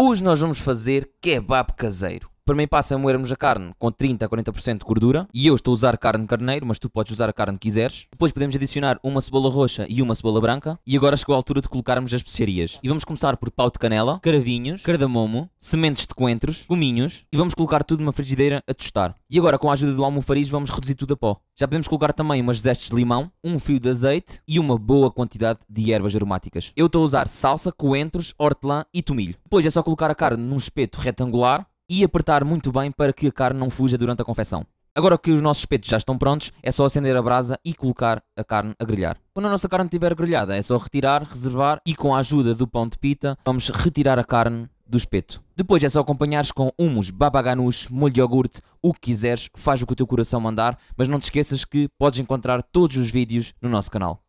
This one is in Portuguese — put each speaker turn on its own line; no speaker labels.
Hoje nós vamos fazer kebab caseiro para mim passa a moermos a carne com 30 a 40% de gordura e eu estou a usar carne de carneiro, mas tu podes usar a carne que quiseres. Depois podemos adicionar uma cebola roxa e uma cebola branca e agora chegou a altura de colocarmos as especiarias. E vamos começar por pau de canela, caravinhos, cardamomo, sementes de coentros, cominhos e vamos colocar tudo numa frigideira a tostar. E agora com a ajuda do almofariz vamos reduzir tudo a pó. Já podemos colocar também umas zestes de limão, um fio de azeite e uma boa quantidade de ervas aromáticas. Eu estou a usar salsa, coentros, hortelã e tomilho. Depois é só colocar a carne num espeto retangular e apertar muito bem para que a carne não fuja durante a confecção. Agora que os nossos espetos já estão prontos, é só acender a brasa e colocar a carne a grelhar. Quando a nossa carne estiver grelhada, é só retirar, reservar e com a ajuda do pão de pita, vamos retirar a carne do espeto. Depois é só acompanhares com humus, babaganus, molho de iogurte, o que quiseres, faz o que o teu coração mandar, mas não te esqueças que podes encontrar todos os vídeos no nosso canal.